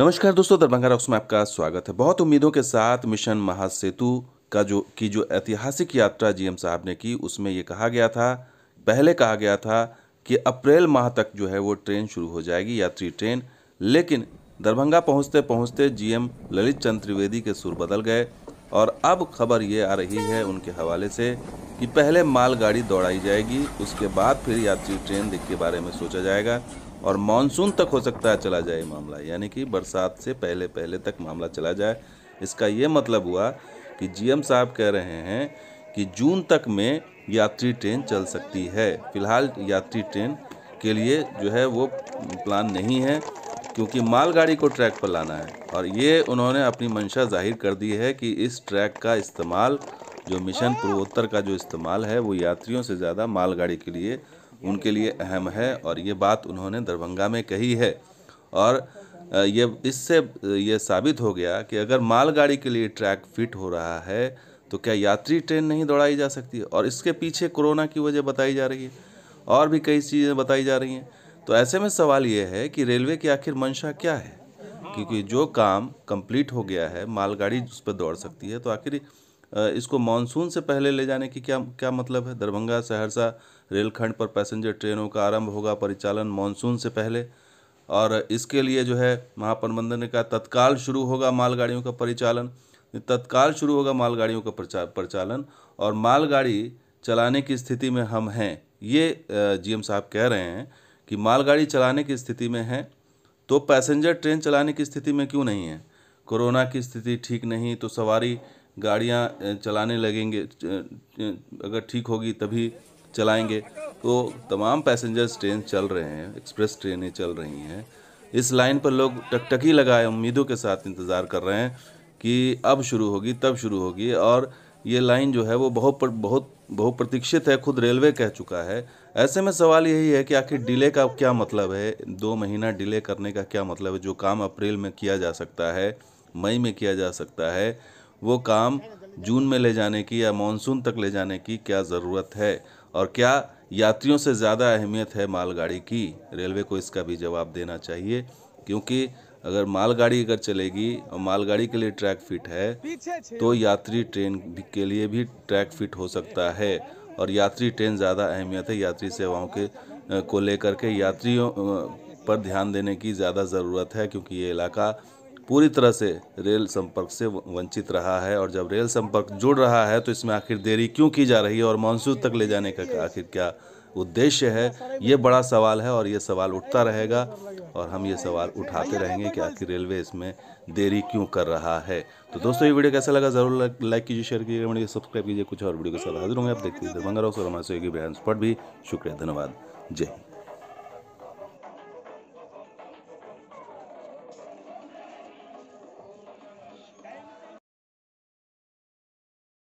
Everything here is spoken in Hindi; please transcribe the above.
नमस्कार दोस्तों दरभंगा रॉक्स में आपका स्वागत है बहुत उम्मीदों के साथ मिशन महासेतु का जो की जो ऐतिहासिक यात्रा जीएम साहब ने की उसमें ये कहा गया था पहले कहा गया था कि अप्रैल माह तक जो है वो ट्रेन शुरू हो जाएगी यात्री ट्रेन लेकिन दरभंगा पहुंचते पहुंचते जीएम ललित चंद त्रिवेदी के सुर बदल गए और अब खबर ये आ रही है उनके हवाले से कि पहले मालगाड़ी दौड़ाई जाएगी उसके बाद फिर यात्री ट्रेन के बारे में सोचा जाएगा और मानसून तक हो सकता है चला जाए मामला यानी कि बरसात से पहले पहले तक मामला चला जाए इसका ये मतलब हुआ कि जीएम साहब कह रहे हैं कि जून तक में यात्री ट्रेन चल सकती है फिलहाल यात्री ट्रेन के लिए जो है वो प्लान नहीं है क्योंकि मालगाड़ी को ट्रैक पर लाना है और ये उन्होंने अपनी मंशा जाहिर कर दी है कि इस ट्रैक का इस्तेमाल जो मिशन पूर्वोत्तर का जो इस्तेमाल है वो यात्रियों से ज़्यादा मालगाड़ी के लिए उनके लिए अहम है और ये बात उन्होंने दरभंगा में कही है और ये इससे ये साबित हो गया कि अगर मालगाड़ी के लिए ट्रैक फिट हो रहा है तो क्या यात्री ट्रेन नहीं दौड़ाई जा सकती और इसके पीछे कोरोना की वजह बताई जा रही है और भी कई चीज़ें बताई जा रही हैं तो ऐसे में सवाल ये है कि रेलवे की आखिर मंशा क्या है क्योंकि जो काम कंप्लीट हो गया है मालगाड़ी उस पर दौड़ सकती है तो आखिर इसको मानसून से पहले ले जाने की क्या क्या मतलब है दरभंगा सहरसा रेलखंड पर पैसेंजर ट्रेनों का आरंभ होगा परिचालन मानसून से पहले और इसके लिए जो है महाप्रबंधन ने कहा तत्काल शुरू होगा मालगाड़ियों का परिचालन तत्काल शुरू होगा मालगाड़ियों का परिचालन और मालगाड़ी चलाने की स्थिति में हम हैं ये जी साहब कह रहे हैं कि मालगाड़ी चलाने की स्थिति में है तो पैसेंजर ट्रेन चलाने की स्थिति में क्यों नहीं है कोरोना की स्थिति ठीक नहीं तो सवारी गाड़ियाँ चलाने लगेंगे अगर ठीक होगी तभी चलाएंगे तो तमाम पैसेंजर्स ट्रेन चल रहे हैं एक्सप्रेस ट्रेनें चल रही हैं इस लाइन पर लोग टकटकी लगाए उम्मीदों के साथ इंतज़ार कर रहे हैं कि अब शुरू होगी तब शुरू होगी और ये लाइन जो है वो बहुत पर, बहुत बहुत प्रतीक्षित है खुद रेलवे कह चुका है ऐसे में सवाल यही है कि आखिर डिले का क्या मतलब है दो महीना डिले करने का क्या मतलब है जो काम अप्रैल में किया जा सकता है मई में किया जा सकता है वो काम जून में ले जाने की या मानसून तक ले जाने की क्या ज़रूरत है और क्या यात्रियों से ज़्यादा अहमियत है मालगाड़ी की रेलवे को इसका भी जवाब देना चाहिए क्योंकि अगर मालगाड़ी अगर चलेगी और मालगाड़ी के लिए ट्रैक फिट है तो यात्री ट्रेन के लिए भी ट्रैक फिट हो सकता है और यात्री ट्रेन ज़्यादा अहमियत है यात्री सेवाओं के को लेकर के यात्रियों पर ध्यान देने की ज़्यादा ज़रूरत है क्योंकि ये इलाका पूरी तरह से रेल संपर्क से वंचित रहा है और जब रेल संपर्क जुड़ रहा है तो इसमें आखिर देरी क्यों की जा रही है और मानसून तक ले जाने का आखिर क्या उद्देश्य है ये बड़ा सवाल है और ये सवाल उठता रहेगा और हम ये सवाल उठाते रहेंगे कि आखिर रेलवे इसमें देरी क्यों कर रहा है तो दोस्तों ये वीडियो कैसा लगा ज़रूर लाइक कीजिए शेयर कीजिए कमेंट सब्सक्राइब कीजिए कुछ और वीडियो के साथ हाजिर होंगे आप देखते हैं दरभंगा राव और हमारे सहयोगी भी शुक्रिया धन्यवाद जय हिंद